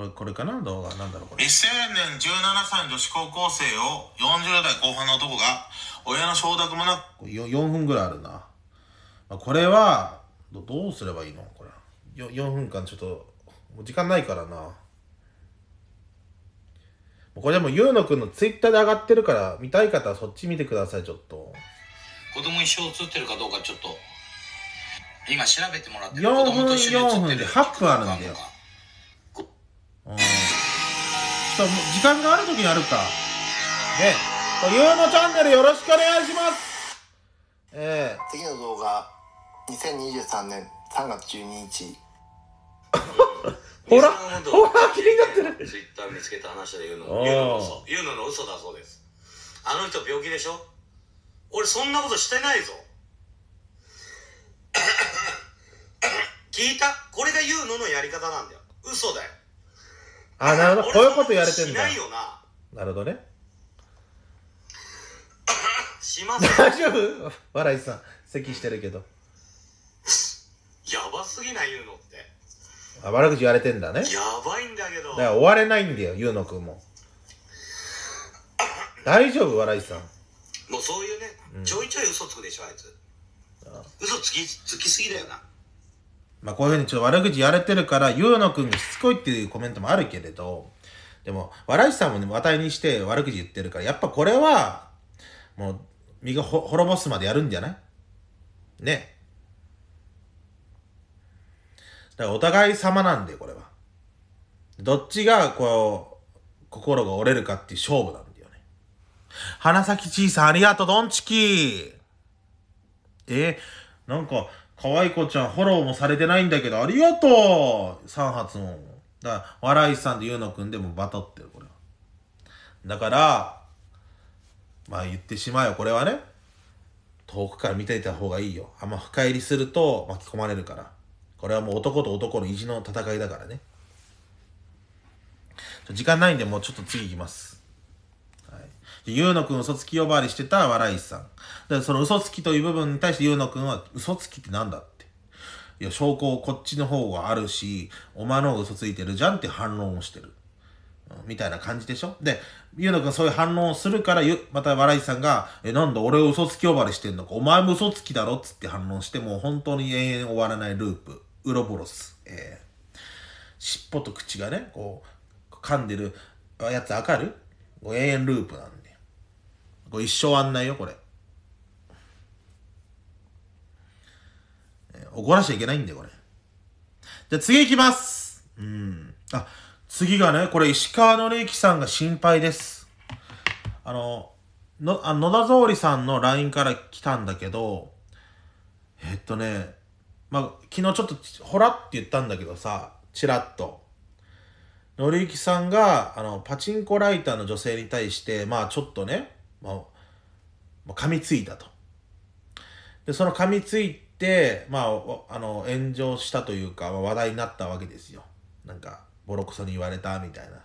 これこれかな動画なんだろうこれ未成年17歳の女子高校生を40代後半の男が親の承諾もなく 4, 4分ぐらいあるな、まあ、これはどどうすればいいのこれ 4, 4分間ちょっともう時間ないからなこれでも、ゆうのくんのツイッターで上がってるから、見たい方はそっち見てください、ちょっと。子供一生映ってるかどうか、ちょっと。今調べてもらって4分、4分で8分あるんだよ。ちょっと、時間がある時に歩るか。ね。ゆうのチャンネルよろしくお願いしますええー、次の動画、2023年3月12日。ほら、ほら、気になってる。ツイッター見つけた話で言うの、言うのの嘘。言うのの嘘だそうです。あの人病気でしょ俺そんなことしてないぞ。聞いたこれが言うののやり方なんだよ。嘘だよ。あ、なるほど。こういうこと言われてんだ。なるほどね。します大丈夫笑いさん、咳してるけど。やばすぎない、言うのって。あ、悪口言われてんだね。やばいんだけど。だから終われないんだよ、ゆうのくんも。大丈夫笑いさん。もうそういうね、ちょいちょい嘘つくでしょ、あいつ。あ嘘つき、つきすぎだよな。まあ、こういうふうにちょっと悪口言われてるから、ゆうのくんがしつこいっていうコメントもあるけれど、でも、笑いさんも、ね、話題にして悪口言ってるから、やっぱこれは、もう、身が滅ぼすまでやるんじゃないね。だからお互い様なんで、これは。どっちが、こう、心が折れるかっていう勝負なんだよね。花咲ちいさんありがとう、ドンチキえー、なんか、かわいこちゃん、フォローもされてないんだけど、ありがとう !3 発音。だから、笑いさんとゆうのくんでもバトってる、これは。だから、まあ言ってしまえよ、これはね。遠くから見ていた方がいいよ。あんま深入りすると巻き込まれるから。これはもう男と男の意地の戦いだからね。時間ないんで、もうちょっと次行きます。はい。ゆうのくん嘘つき呼ばわりしてた笑いさん。からその嘘つきという部分に対して、ゆうのくんは、嘘つきってなんだって。いや、証拠こっちの方があるし、お前の方が嘘ついてるじゃんって反論をしてる。みたいな感じでしょで、ゆうのくんそういう反論をするから、また笑いさんが、え、なんだ俺を嘘つき呼ばれしてんのか、お前も嘘つきだろっつって反論して、もう本当に永遠終わらないループ、ウロボロス、えー、尻尾と口がね、こう、噛んでるやつわかる永遠ループなんで。これ一生あんないよ、これ。怒らしちゃいけないんだよ、これ。じゃあ次行きます。うん。あ、次がね、これ石川のりゆきさんが心配です。あの、のあ野田草織さんの LINE から来たんだけど、えっとね、まあ、昨日ちょっとほらって言ったんだけどさ、ちらっと。のりゆきさんが、あの、パチンコライターの女性に対して、まあちょっとね、まあ、噛みついたと。で、その噛みつい、まあ、あの、炎上したというか、話題になったわけですよ。なんか、ボロクソに言われたみたいな。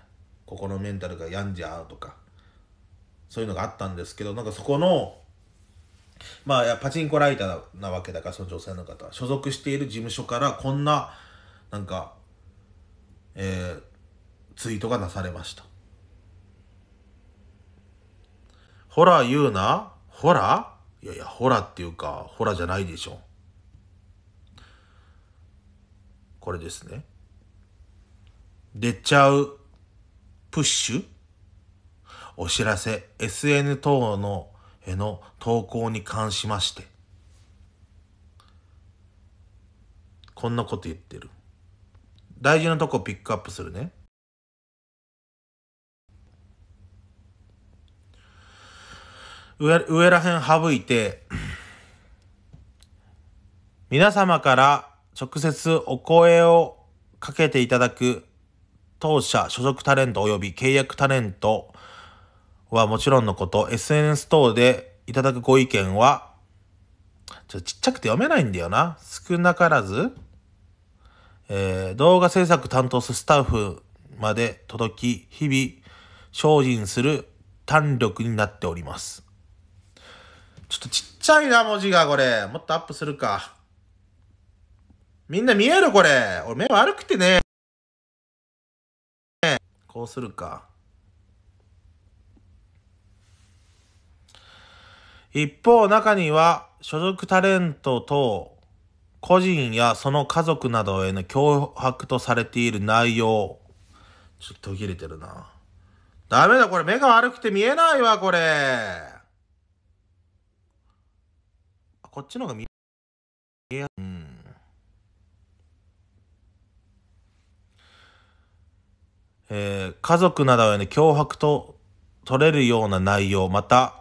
ここのメンタルが病んじゃうとか。そういうのがあったんですけど、なんかそこの、まあ、やパチンコライターなわけだから、その女性の方は。所属している事務所からこんな、なんか、えー、ツイートがなされました。ほら言うなほらいやいや、ほらっていうか、ほらじゃないでしょ。これですね。出ちゃうプッシュお知らせ SN 等のへの投稿に関しまして、こんなこと言ってる。大事なとこピックアップするね。上上らへん省いて、皆様から直接お声をかけていただく当社所属タレント及び契約タレントはもちろんのこと、SNS 等でいただくご意見は、ちょちっちゃくて読めないんだよな。少なからず、えー、動画制作担当するスタッフまで届き、日々精進する単力になっております。ちょっとちっちゃいな、文字がこれ。もっとアップするか。みんな見えるこれ。俺目悪くてね。こうするか。一方、中には所属タレント等、個人やその家族などへの脅迫とされている内容。ちょっと途切れてるな。ダメだ、これ目が悪くて見えないわ、これ。こっちの方が見え、うんえー、家族などへの脅迫と取れるような内容、また、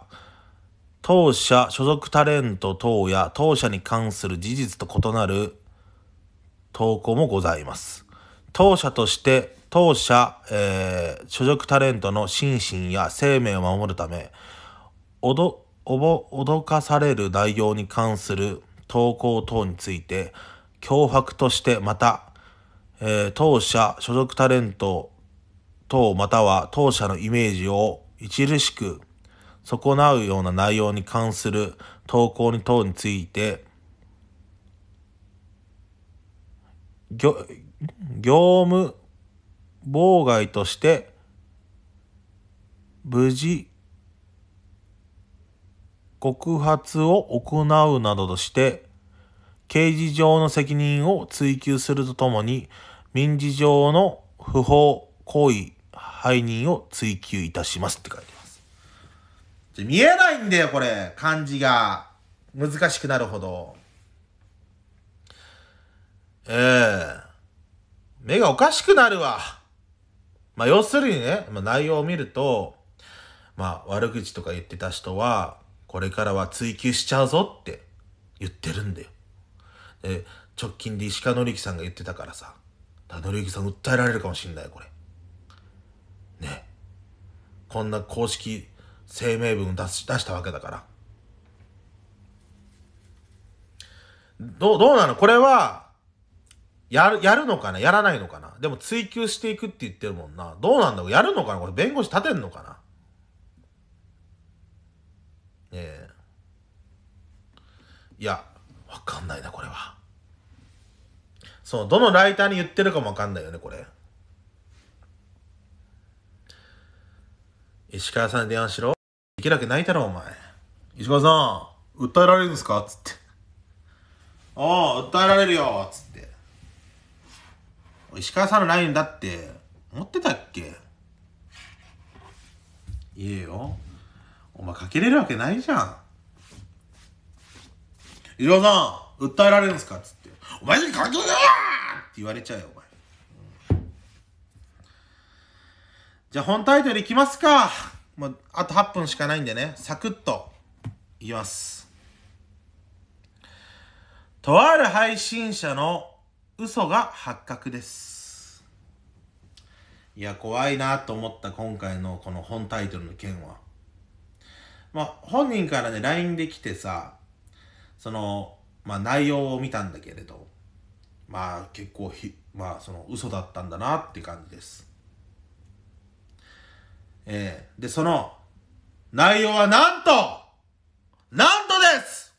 当社所属タレント等や当社に関する事実と異なる投稿もございます。当社として、当社、えー、所属タレントの心身や生命を守るため、おど、おぼ、脅かされる内容に関する投稿等について、脅迫として、また、えー、当社所属タレント等または当社のイメージを著しく損なうような内容に関する投稿に等について業務妨害として無事告発を行うなどとして刑事上の責任を追及するとともに民事上の不法行為背任を追及いたしますって書いてます。見えないんだよ、これ。漢字が。難しくなるほど。ええー、目がおかしくなるわ。まあ、要するにね、まあ、内容を見ると、まあ、悪口とか言ってた人は、これからは追求しちゃうぞって言ってるんだよ。で、直近で石川紀之さんが言ってたからさ、紀之さん訴えられるかもしんない、これ。こんな公式声明文出し出したわけだから。どう、どうなのこれは、やる、やるのかなやらないのかなでも追求していくって言ってるもんな。どうなんだろうやるのかなこれ弁護士立てんのかなええ。いや、わかんないな、これは。そう、どのライターに言ってるかもわかんないよね、これ。石川さんに電話しろ。できるわけないだろ、お前。石川さん、訴えられるんですかつって。ああ、訴えられるよつって。石川さんのラインだって、持ってたっけ言えよ。お前かけれるわけないじゃん。石川さん、訴えられるんですかつって。お前にかけろよって言われちゃうよ。じゃあ本タイトルいきますか。もうあと8分しかないんでね、サクッといきます。とある配信者の嘘が発覚です。いや、怖いなと思った今回のこの本タイトルの件は。まあ、本人からね、LINE で来てさ、その、まあ内容を見たんだけれど、まあ結構ひ、まあその嘘だったんだなって感じです。えー、で、その内容はなんとなんとです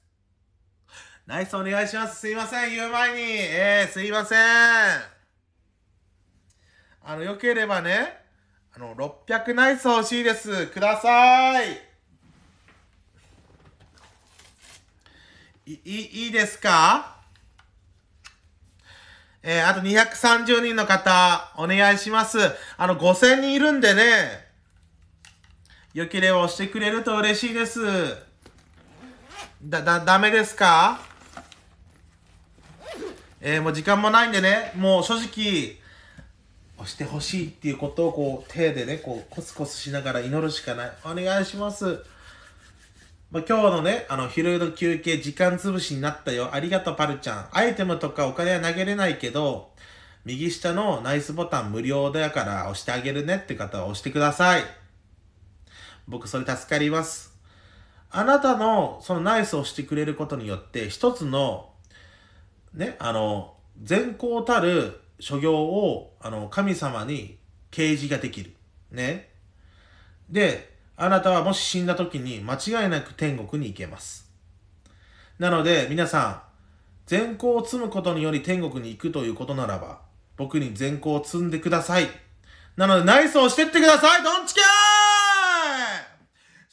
ナイスお願いします。すいません、言う前に。えー、すいません。あの、よければね、あの、600ナイス欲しいです。ください。い、い、いいですかえー、あと230人の方、お願いします。あの、5000人いるんでね、よければ押してくれると嬉しいです。だ、だ、ダメですかえー、もう時間もないんでね、もう正直、押してほしいっていうことをこう手でね、こうコツコツしながら祈るしかない。お願いします。まあ、今日のね、あの、昼の休憩、時間潰しになったよ。ありがとう、パルちゃん。アイテムとかお金は投げれないけど、右下のナイスボタン無料だから押してあげるねって方は押してください。僕それ助かります。あなたのそのナイスをしてくれることによって、一つの、ね、あの、善行たる所業を、あの、神様に啓示ができる。ね。で、あなたはもし死んだ時に間違いなく天国に行けます。なので、皆さん、善行を積むことにより天国に行くということならば、僕に善行を積んでください。なので、ナイスをしてってくださいどんちきゃー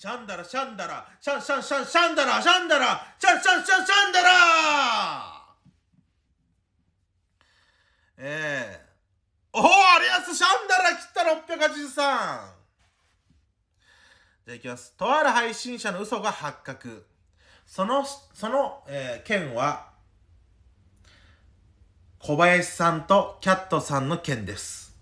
シャンダラシャンダラシャンシャンシャンシャンダラシャンダラシャンシャンシャンシャンダラええー、おおありやす、シャンダラ切った683じゃあいきますとある配信者の嘘が発覚そのその、えー、件は小林さんとキャットさんの件です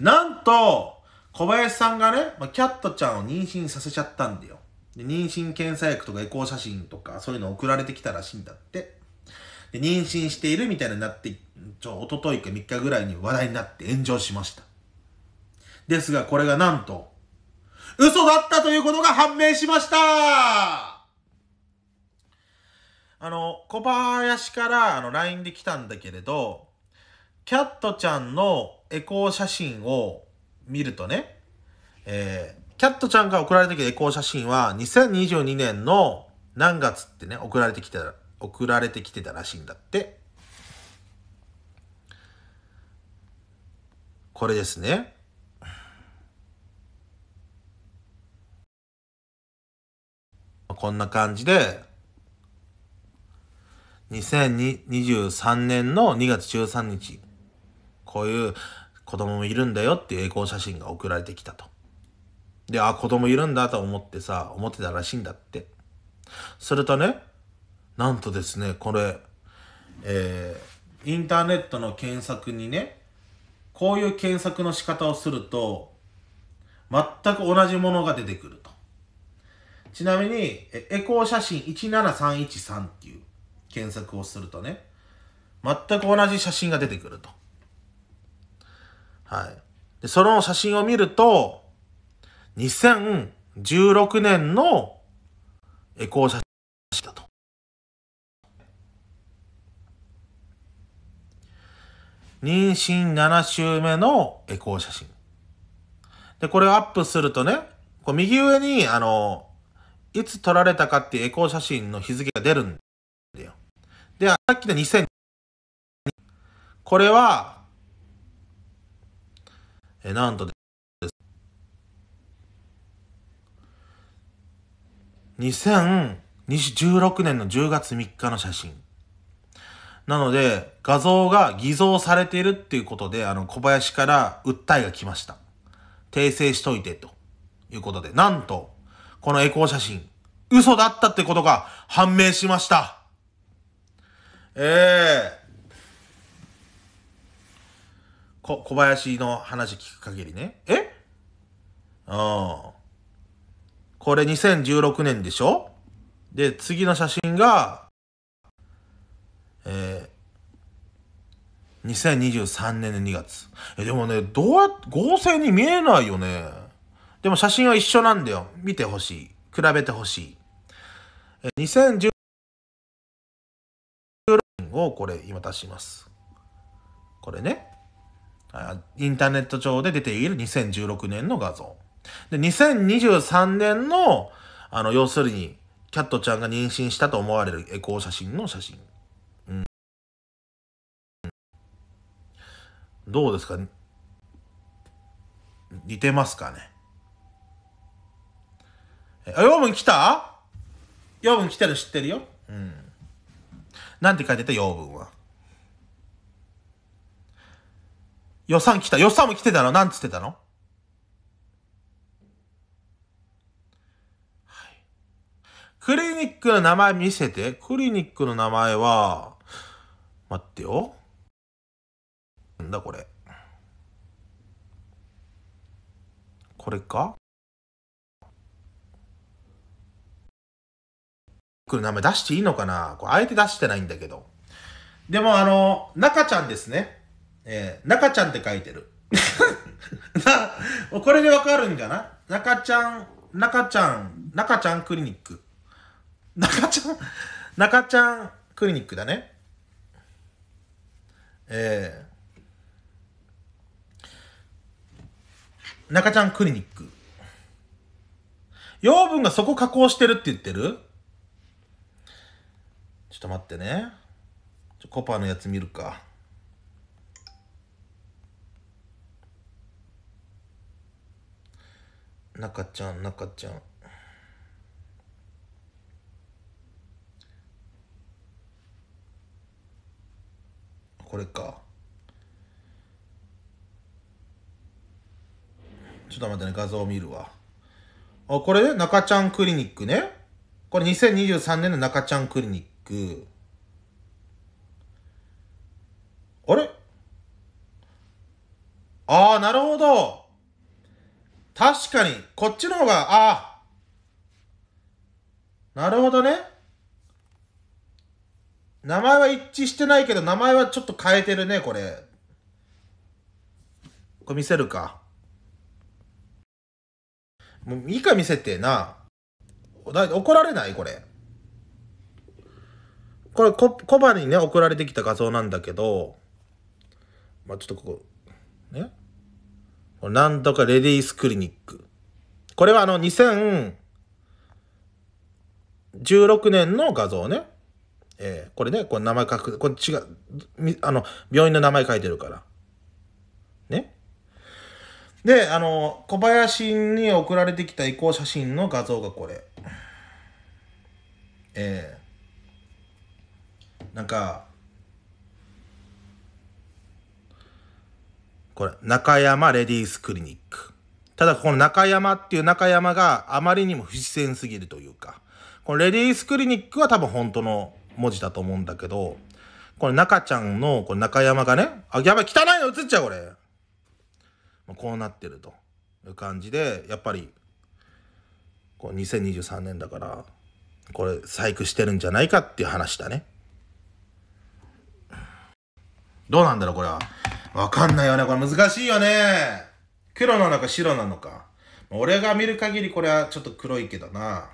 なんと小林さんがね、まあ、キャットちゃんを妊娠させちゃったんだよ。で妊娠検査薬とかエコー写真とかそういうの送られてきたらしいんだって。で、妊娠しているみたいになって、ちょ、おとといか3日ぐらいに話題になって炎上しました。ですが、これがなんと、嘘だったということが判明しましたあの、小林からあの LINE で来たんだけれど、キャットちゃんのエコー写真を見るとね、えー、キャットちゃんが送られてきたエコー写真は、2022年の何月ってね、送られてきた、送られてきてたらしいんだって。これですね。こんな感じで、2023年の2月13日、こういう子供もいるんだよっていう栄光写真が送られてきたと。で、あ、子供いるんだと思ってさ、思ってたらしいんだって。するとね、なんとですね、これ、えー、インターネットの検索にね、こういう検索の仕方をすると、全く同じものが出てくると。ちなみに、エコー写真17313っていう検索をするとね、全く同じ写真が出てくると。はい。で、その写真を見ると、2016年のエコー写真だと。妊娠7週目のエコー写真。で、これをアップするとね、こう右上に、あの、いつ撮られたかっていうエコー写真の日付が出るんだよ。で、さっきの2000、これはえなんとです2016年の10月3日の写真なので画像が偽造されているっていうことであの小林から訴えが来ました訂正しといてということでなんとこのエコー写真嘘だったってことが判明しましたええーこ、小林の話聞く限りね。えうん。これ2016年でしょで、次の写真が、えー、2023年の2月。え、でもね、どうや、合成に見えないよね。でも写真は一緒なんだよ。見てほしい。比べてほしい。え、2016年をこれ今出します。これね。インターネット上で出ている2016年の画像。で、2023年の、あの、要するに、キャットちゃんが妊娠したと思われるエコー写真の写真。うん。どうですか、似てますかねあ、養分来た養分来てる知ってるよ。うん。なんて書いてた養分は。予算来た。予算も来てたのなんつってたのクリニックの名前見せて。クリニックの名前は、待ってよ。なんだこれ。これかクリニックの名前出していいのかなこれ、あえて出してないんだけど。でも、あの、中ちゃんですね。えー、中ちゃんって書いてる。な、これでわかるんゃな中ちゃん、中ちゃん、中ちゃんクリニック。中ちゃん、中ちゃんクリニックだね。えー、中ちゃんクリニック。養分がそこ加工してるって言ってるちょっと待ってね。コパのやつ見るか。中ちゃん中ちゃんこれかちょっと待ってね画像を見るわあこれね中ちゃんクリニックねこれ2023年の中ちゃんクリニックあれああなるほど確かに、こっちの方が、ああ。なるほどね。名前は一致してないけど、名前はちょっと変えてるね、これ。これ見せるか。もういいか見せてな。怒られないこれ。これコ、コバにね、送られてきた画像なんだけど、まあ、ちょっとここ、ね。なんとかレディースクリニック。これはあの2016年の画像ね。えー、これね、これ名前書く、これ違う、あの、病院の名前書いてるから。ね。で、あの、小林に送られてきた移行写真の画像がこれ。えー、なんか、これ、中山レディースクリニック。ただ、この中山っていう中山があまりにも不自然すぎるというか、このレディースクリニックは多分本当の文字だと思うんだけど、これ中ちゃんの、これ中山がね、あ、やばい、汚いの映っちゃう、これ。こうなってるという感じで、やっぱり、こう2023年だから、これ、細工してるんじゃないかっていう話だね。どうなんだろう、これは。わかんないよね。これ難しいよね。黒なのか白なのか。俺が見る限りこれはちょっと黒いけどな。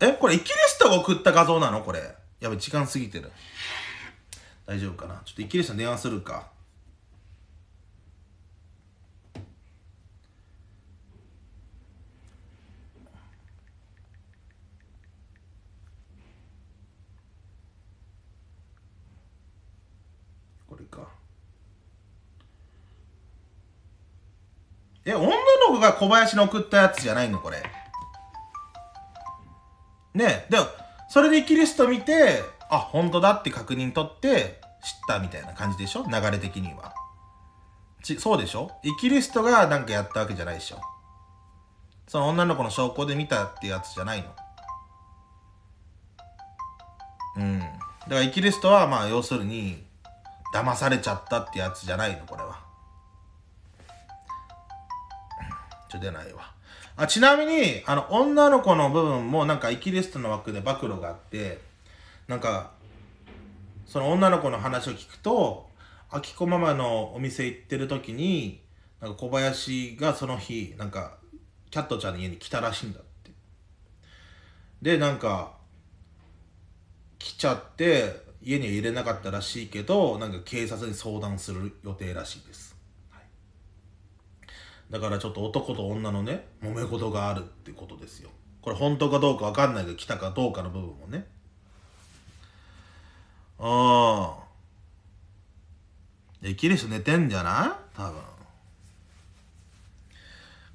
え、これイキリストが送った画像なのこれ。やべ、時間過ぎてる。大丈夫かなちょっとイキリストに電話するか。え、女の子が小林に送ったやつじゃないのこれ。ねで、それでキリスト見て、あ、本当だって確認取って、知ったみたいな感じでしょ流れ的には。ち、そうでしょイキリストがなんかやったわけじゃないでしょその女の子の証拠で見たってやつじゃないの。うん。だからイキリストはまあ要するに、騙されちゃったってやつじゃないの、これは。出ないわ。あちなみに、あの、女の子の部分もなんかイキリストの枠で暴露があって、なんか、その女の子の話を聞くと、あきこママのお店行ってる時に、なんか小林がその日、なんか、キャットちゃんの家に来たらしいんだって。で、なんか、来ちゃって、家には入れなかったらしいけど、なんか警察に相談する予定らしいです。だからちょっと男と女のね揉め事があるってことですよこれ本当かどうか分かんないけど来たかどうかの部分もねああでギリス寝てんじゃない多分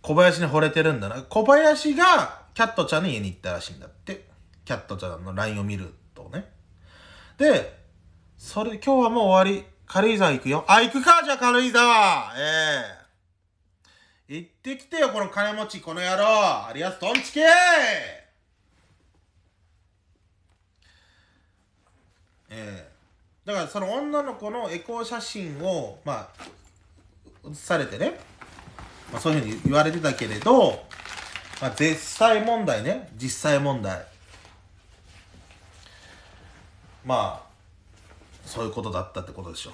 小林に惚れてるんだな小林がキャットちゃんの家に行ったらしいんだってキャットちゃんの LINE を見るとねでそれ今日はもう終わり軽井沢行くよあ行くかじゃあ軽井沢ええー行ってきてよ、この金持ち、この野郎ありやす、トンチけ。えー、だからその女の子のエコー写真を、まあ、写されてね、まあ、そういうふうに言われてたけれど、まあ、絶際問題ね、実際問題。まあ、そういうことだったってことでしょう。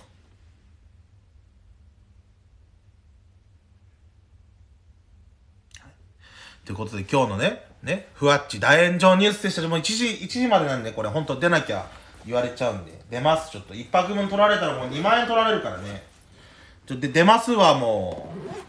ということで今日のね、ね、ふわっち大炎上ニュースでしたもう1時、1時までなんで、これほんと出なきゃ言われちゃうんで、出ます、ちょっと。1泊分取られたらもう2万円取られるからね。ちょ、で、出ますわ、もう。